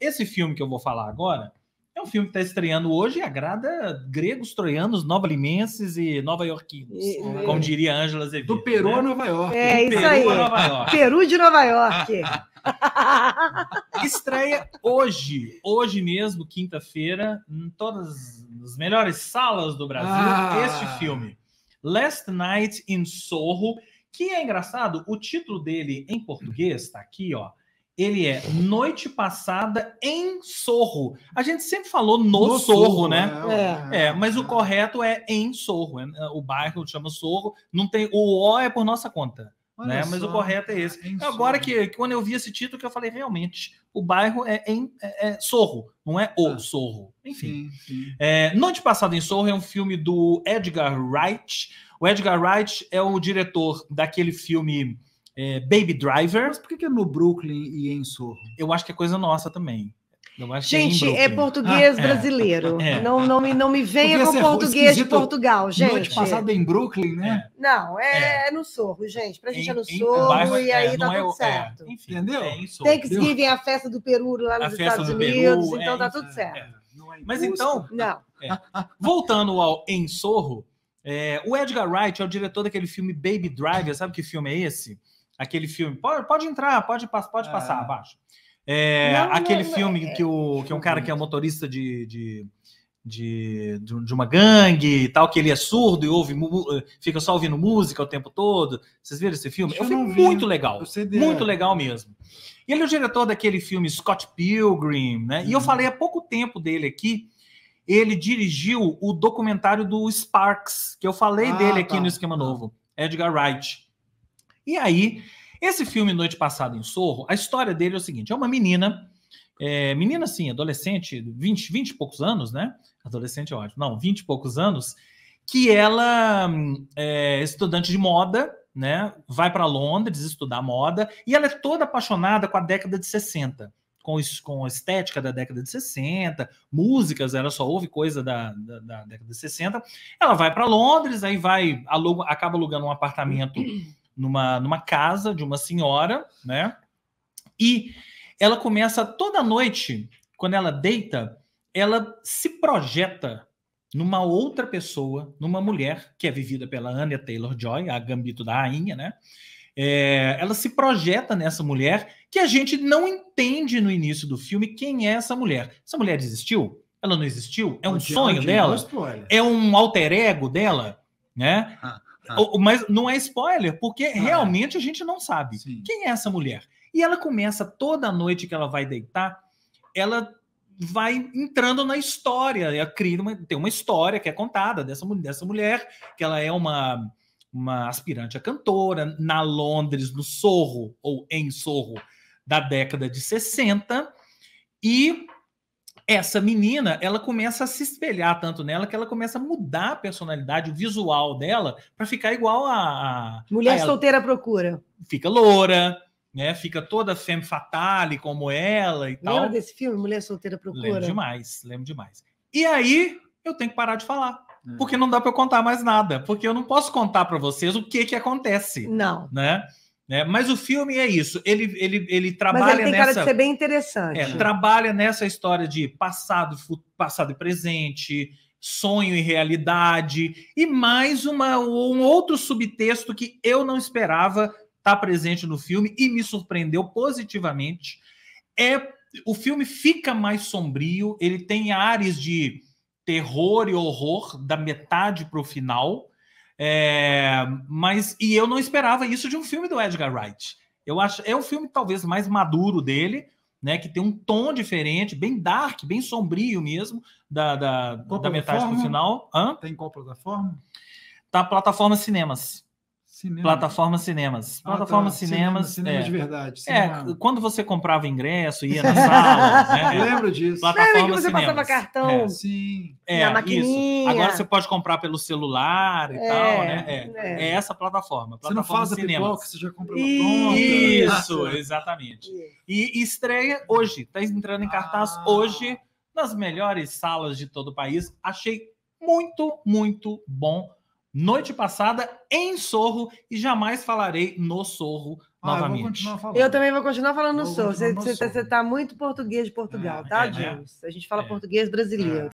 Esse filme que eu vou falar agora é um filme que está estreando hoje e agrada gregos, troianos, novalimenses e nova-iorquinos, é, como diria Ângela Zevita. Do Peru né? a Nova York. É, Do isso Peru aí. A Nova York. Peru de Nova York. Estreia hoje, hoje mesmo, quinta-feira, em todas as melhores salas do Brasil, ah. este filme. Last Night in Sorro, que é engraçado, o título dele em português está aqui, ó. Ele é Noite Passada em Sorro. A gente sempre falou no, no sorro, né? né? É, é. mas o correto é em Sorro. É, é, o bairro chama Sorro. Não tem o O é por nossa conta. Né? Mas o correto é esse. É Agora que, quando eu vi esse título que eu falei realmente, o bairro é em é, Sorro, não é o ah. Sorro. Enfim. Sim, sim. Noite Passada em Sorro é um filme do Edgar Wright. O Edgar Wright é o diretor daquele filme é, Baby Driver. Mas por que, que é no Brooklyn e em Sorro? Eu acho que é coisa nossa também. É gente, é, é português ah, é. brasileiro. É. Não, não, me, não me venha assim, com é português de Portugal, gente. Noite passada em Brooklyn, né? Não, é, é. no sorro, gente. Pra gente em, é no sorro baixo, e aí dá tá tudo certo. Enfim, entendeu? que é a festa do Peru lá nos Estados Unidos, Peru, então dá tá tudo certo. Mas então, não. voltando ao Ensorro, é, o Edgar Wright é o diretor daquele filme Baby Driver, sabe que filme é esse? Aquele filme. Pode, pode entrar, pode, pode ah. passar, abaixo. É, aquele não, filme não. É, é, que, o, que é um cara que é motorista de, de de, de, uma gangue e tal, que ele é surdo e ouve eh, fica só ouvindo música o tempo todo. Vocês viram esse filme? É eu é vi. muito legal. Muito legal mesmo. E ele é o diretor daquele filme Scott Pilgrim, né? E eu uhum. falei há pouco tempo dele aqui. Ele dirigiu o documentário do Sparks, que eu falei ah, dele aqui tá. no Esquema tá. Novo, Edgar Wright. E aí, esse filme Noite Passada em Sorro, a história dele é o seguinte: é uma menina, é, menina assim, adolescente, 20, 20 e poucos anos, né? Adolescente é ótimo, não, 20 e poucos anos, que ela é estudante de moda, né? Vai para Londres estudar moda e ela é toda apaixonada com a década de 60 com, a estética da década de 60, músicas, ela só ouve coisa da, da, da década de 60. Ela vai para Londres, aí vai, aluga, acaba alugando um apartamento numa, numa casa de uma senhora, né? E ela começa toda noite, quando ela deita, ela se projeta numa outra pessoa, numa mulher que é vivida pela Anya Taylor Joy, a Gambito da Rainha, né? É, ela se projeta nessa mulher que a gente não entende no início do filme quem é essa mulher. Essa mulher existiu? Ela não existiu? É um onde, sonho onde dela? É um alter ego dela? Né? Ah. Ah. Mas não é spoiler, porque ah, é. realmente a gente não sabe Sim. quem é essa mulher. E ela começa toda noite que ela vai deitar, ela vai entrando na história. Ela cria uma, tem uma história que é contada dessa, dessa mulher, que ela é uma, uma aspirante a cantora na Londres, no Sorro, ou em Sorro, da década de 60. E essa menina, ela começa a se espelhar tanto nela que ela começa a mudar a personalidade, o visual dela, para ficar igual a. a Mulher a solteira procura. Fica loura, né? Fica toda femme fatale como ela e tal. Lembra desse filme, Mulher Solteira Procura? Lembro demais, lembro demais. E aí eu tenho que parar de falar. É. Porque não dá para eu contar mais nada, porque eu não posso contar para vocês o que que acontece. Não. Né? Né? Mas o filme é isso, ele, ele, ele trabalha Mas ele tem nessa. Cara de ser bem interessante. É, trabalha nessa história de passado, passado e presente, sonho e realidade, e mais uma, um outro subtexto que eu não esperava estar tá presente no filme e me surpreendeu positivamente. É o filme fica mais sombrio, ele tem ares de terror e horror da metade para o final é, mas e eu não esperava isso de um filme do Edgar Wright. Eu acho é o filme talvez mais maduro dele, né? Que tem um tom diferente, bem dark, bem sombrio mesmo da, da, da metade o final. Hã? Tem qual plataforma? Tá plataforma Cinemas. Cinema. Plataforma Cinemas. Ah, Plataforma tá. Cinemas. Cinema, cinema é. de verdade. É, cinema. É, quando você comprava ingresso, ia na sala. né? Eu lembro disso. Plataforma Lembra que você cinemas. passava cartão? É. Sim. É, na maquininha. Isso. Agora você pode comprar pelo celular e é, tal, né? É, é. é essa plataforma. plataforma você não faz cinemas. a pipoca, você já compra ela pronta. Isso, exatamente. E, e estreia hoje. Está entrando em cartaz ah. hoje nas melhores salas de todo o país. Achei muito, muito bom noite passada em Sorro e jamais falarei no Sorro ah, novamente. Eu, eu, também vou continuar falando vou no Sorro. Você está muito português de Portugal, ah, tá, é, É. A gente fala é. português brasileiro.